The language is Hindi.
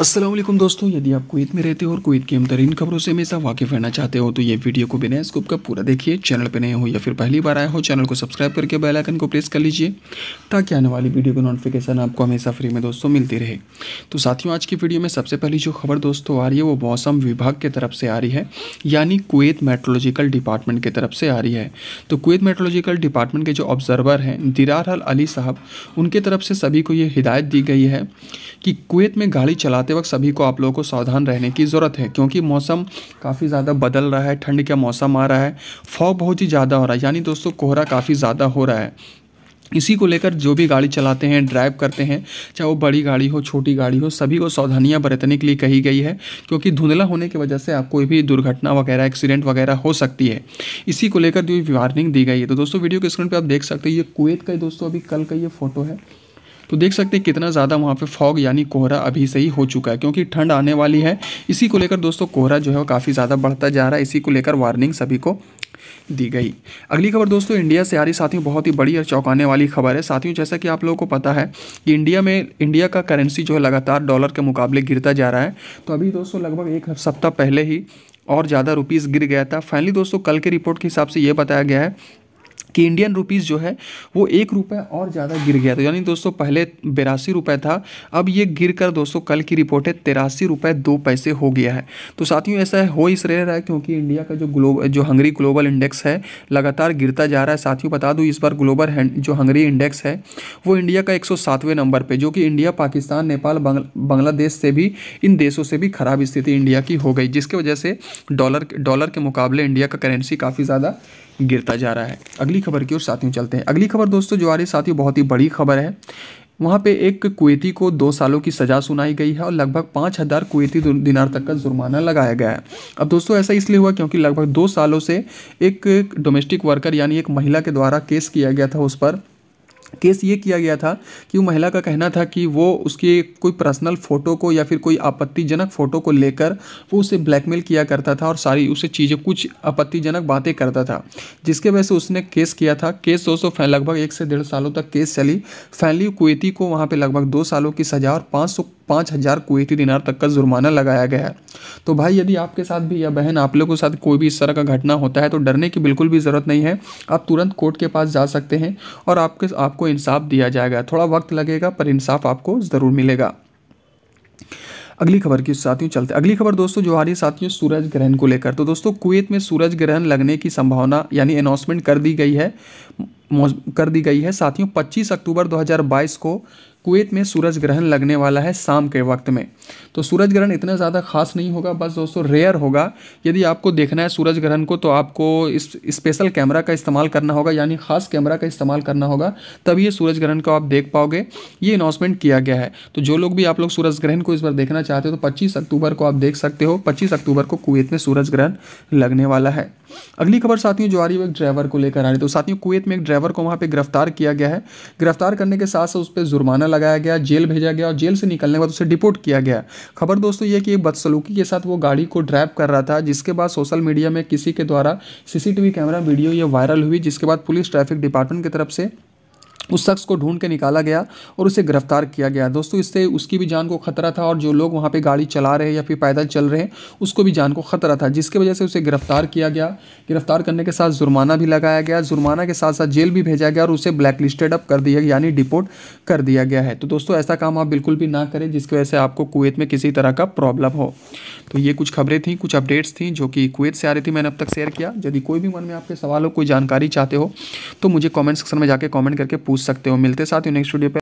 असलम दोस्तों यदि आप कुवैत में रहते हो और कुवैत की अमतरीन खबरों से हमेशा वाकिफ रहना चाहते हो तो ये वीडियो को बिना स्कूप का पूरा देखिए चैनल पर नए हो या फिर पहली बार आए हो चैनल को सब्सक्राइब करके बेल आइकन को प्रेस कर लीजिए ताकि आने वाली वीडियो की नोटिफिकेशन आपको हमेशा फ्री में दोस्तों मिलती रहे तो साथियों आज की वीडियो में सबसे पहली जो खबर दोस्तों आ रही है वो मौसम विभाग की तरफ से आ रही है यानी कुवैत मेट्रोलॉजिकल डिपार्टमेंट की तरफ से आ रही है तो कुवैत मेट्रोलॉजिकल डिपार्टमेंट के जो ऑब्जर्वर हैं दिरार अली साहब उनके तरफ से सभी को ये हिदायत दी गई है कि कुवैत में गाड़ी चलाते बनाते वक्त सभी को आप लोगों को सावधान रहने की ज़रूरत है क्योंकि मौसम काफ़ी ज़्यादा बदल रहा है ठंड का मौसम आ रहा है फॉग बहुत ही ज़्यादा हो रहा है यानी दोस्तों कोहरा काफ़ी ज़्यादा हो रहा है इसी को लेकर जो भी गाड़ी चलाते हैं ड्राइव करते हैं चाहे वो बड़ी गाड़ी हो छोटी गाड़ी हो सभी को सावधानियां बरतने के लिए कही गई है क्योंकि धुंधला होने की वजह से आप कोई भी दुर्घटना वगैरह एक्सीडेंट वगैरह हो सकती है इसी को लेकर जो वार्निंग दी गई है तो दोस्तों वीडियो के स्क्रीन पर आप देख सकते हो ये कुवैत का दोस्तों अभी कल का ये फोटो है तो देख सकते हैं कितना ज़्यादा वहाँ पे फॉग यानी कोहरा अभी से ही हो चुका है क्योंकि ठंड आने वाली है इसी को लेकर दोस्तों कोहरा जो है काफ़ी ज़्यादा बढ़ता जा रहा है इसी को लेकर वार्निंग सभी को दी गई अगली खबर दोस्तों इंडिया से आ रही साथियों बहुत ही बड़ी और चौंकाने वाली खबर है साथियों जैसा कि आप लोगों को पता है कि इंडिया में इंडिया का करेंसी जो है लगातार डॉलर के मुकाबले गिरता जा रहा है तो अभी दोस्तों लगभग एक सप्ताह पहले ही और ज़्यादा रुपीस गिर गया था फाइनली दोस्तों कल के रिपोर्ट के हिसाब से ये बताया गया है कि इंडियन रुपीज़ जो है वो एक रुपये और ज़्यादा गिर गया था यानी दोस्तों पहले बेरासी रुपये था अब ये गिर कर दोस्तों कल की रिपोर्ट है तिरासी रुपये दो पैसे हो गया है तो साथियों ऐसा हो इस रह रहा है क्योंकि इंडिया का जो ग्लोब जो हंगरी ग्लोबल इंडेक्स है लगातार गिरता जा रहा है साथियों बता दूँ इस बार ग्लोबल जो हंगरी इंडेक्स है वो इंडिया का एक नंबर पर जो कि इंडिया पाकिस्तान नेपाल बांग्लादेश से भी इन देशों से भी खराब स्थिति इंडिया की हो गई जिसकी वजह से डॉलर डॉलर के मुकाबले इंडिया का करेंसी काफ़ी ज़्यादा गिरता जा रहा है अगली खबर की ओर साथियों चलते हैं अगली खबर दोस्तों जो आ रही साथियों बहुत ही बड़ी खबर है वहाँ पे एक कुवैती को दो सालों की सज़ा सुनाई गई है और लगभग पाँच हज़ार कुवैती दिनार तक का जुर्माना लगाया गया है अब दोस्तों ऐसा इसलिए हुआ क्योंकि लगभग दो सालों से एक डोमेस्टिक वर्कर यानी एक महिला के द्वारा केस किया गया था उस पर केस ये किया गया था कि वो महिला का कहना था कि वो उसकी कोई पर्सनल फ़ोटो को या फिर कोई आपत्तिजनक फ़ोटो को लेकर वो उसे ब्लैकमेल किया करता था और सारी उसे चीज़ें कुछ आपत्तिजनक बातें करता था जिसके वजह से उसने केस किया था केस दोस्तों लगभग एक से डेढ़ सालों तक केस चली फैनली कुवैती को वहाँ पर लगभग दो सालों की सज़ा और पाँच पाँच हज़ार कुवैती दिनार तक का जुर्माना लगाया गया है तो भाई यदि आपके साथ भी या बहन आप लोगों के साथ कोई भी इस तरह का घटना होता है तो डरने की बिल्कुल भी ज़रूरत नहीं है आप तुरंत कोर्ट के पास जा सकते हैं और आपके आपको इंसाफ दिया जाएगा थोड़ा वक्त लगेगा पर इंसाफ आपको ज़रूर मिलेगा अगली खबर की साथियों चलते अगली खबर दोस्तों जो आ रही साथियों सूरज ग्रहण को लेकर तो दोस्तों कुवैत में सूरज ग्रहण लगने की संभावना यानी अनाउंसमेंट कर दी गई है कर दी गई है साथियों 25 अक्टूबर 2022 को कुवैत में सूरज ग्रहण लगने वाला है शाम के वक्त में तो सूरज ग्रहण इतना ज़्यादा खास नहीं होगा बस दोस्तों रेयर होगा यदि आपको देखना है सूरज ग्रहण को तो आपको इस स्पेशल कैमरा का इस्तेमाल करना होगा यानी ख़ास कैमरा का इस्तेमाल करना होगा तभी ये सूरज ग्रहण को आप देख पाओगे ये अनाउंसमेंट किया गया है तो जो लोग भी आप लोग सूरज ग्रहण को इस बार देखना चाहते हो तो पच्चीस अक्टूबर को आप देख सकते हो पच्चीस अक्टूबर को कुवैत में सूरज ग्रहण लगने वाला है अगली खबर साथियों जो आ रही है एक ड्राइवर को लेकर आ रही है तो साथियों कुवैत में एक ड्राइवर को वहाँ पर गिरफ्तार किया गया है गिरफ्तार करने के साथ साथ उस पर जुर्माना लगाया गया जेल भेजा गया और जेल से निकलने के बाद उसे डिपोर्ट किया गया खबर दोस्तों ये कि बदसलूकी के साथ वो गाड़ी को ड्राइव कर रहा था जिसके बाद सोशल मीडिया में किसी के द्वारा सीसीटीवी कैमरा वीडियो ये वायरल हुई जिसके बाद पुलिस ट्रैफिक डिपार्टमेंट की तरफ से उस शख्स को ढूंढ के निकाला गया और उसे गिरफ्तार किया गया दोस्तों इससे उसकी भी जान को खतरा था और जो लोग वहाँ पे गाड़ी चला रहे या फिर पैदल चल रहे हैं उसको भी जान को खतरा था जिसकी वजह से उसे गिरफ्तार किया गया गिरफ्तार करने के साथ जुर्माना भी लगाया गया जुर्माना के साथ साथ जेल भी भेजा गया और उसे ब्लैक लिस्टेड अप कर दिया यानी डिपोर्ट कर दिया गया है तो दोस्तों ऐसा काम आप बिल्कुल भी ना करें जिसकी वजह से आपको कुवैत में किसी तरह का प्रॉब्लम हो तो ये कुछ खबरें थी कुछ अपडेट्स थी जो कि कुवैत से आ रही थी मैंने अब तक शेयर किया यदि कोई भी मन में आपके सवाल हो कोई जानकारी चाहते हो तो मुझे कॉमेंट सेक्शन में जाकर कॉमेंट करके पूछ पूछ सकते हो मिलते साथ ही नेक्स्ट वीडियो पर